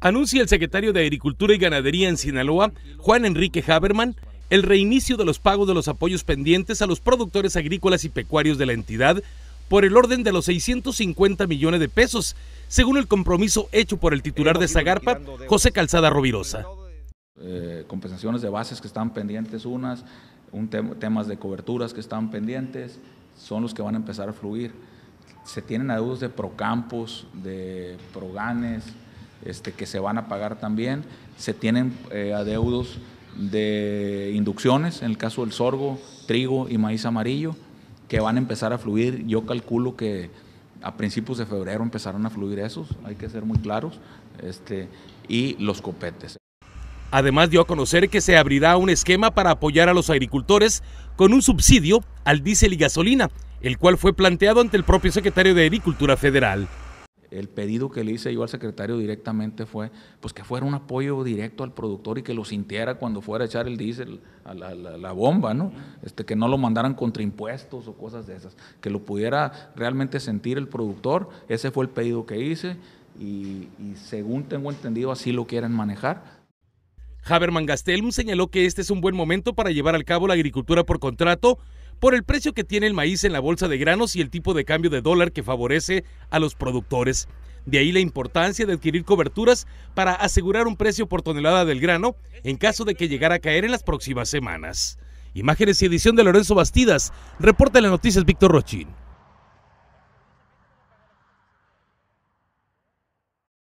Anuncia el secretario de Agricultura y Ganadería en Sinaloa, Juan Enrique Haberman, el reinicio de los pagos de los apoyos pendientes a los productores agrícolas y pecuarios de la entidad por el orden de los 650 millones de pesos, según el compromiso hecho por el titular de Zagarpa, José Calzada Rovirosa. Eh, compensaciones de bases que están pendientes unas, un temas de coberturas que están pendientes, son los que van a empezar a fluir. Se tienen adeudos de Procampos, de Proganes, este, que se van a pagar también. Se tienen eh, adeudos de inducciones, en el caso del sorgo, trigo y maíz amarillo, que van a empezar a fluir. Yo calculo que a principios de febrero empezaron a fluir esos, hay que ser muy claros, este, y los copetes. Además dio a conocer que se abrirá un esquema para apoyar a los agricultores con un subsidio al diésel y gasolina, el cual fue planteado ante el propio secretario de Agricultura Federal el pedido que le hice yo al secretario directamente fue pues que fuera un apoyo directo al productor y que lo sintiera cuando fuera a echar el diésel a la, bomba, ¿no? Este, que no lo mandaran contra impuestos o cosas de esas, que lo pudiera realmente sentir el productor. Ese fue el pedido que hice y, según tengo entendido así lo quieren manejar. Haberman Gastelum señaló que este es un buen momento para llevar al cabo la agricultura por contrato por el precio que tiene el maíz en la bolsa de granos y el tipo de cambio de dólar que favorece a los productores. De ahí la importancia de adquirir coberturas para asegurar un precio por tonelada del grano en caso de que llegara a caer en las próximas semanas. Imágenes y edición de Lorenzo Bastidas, reporta la noticia noticias Víctor Rochín.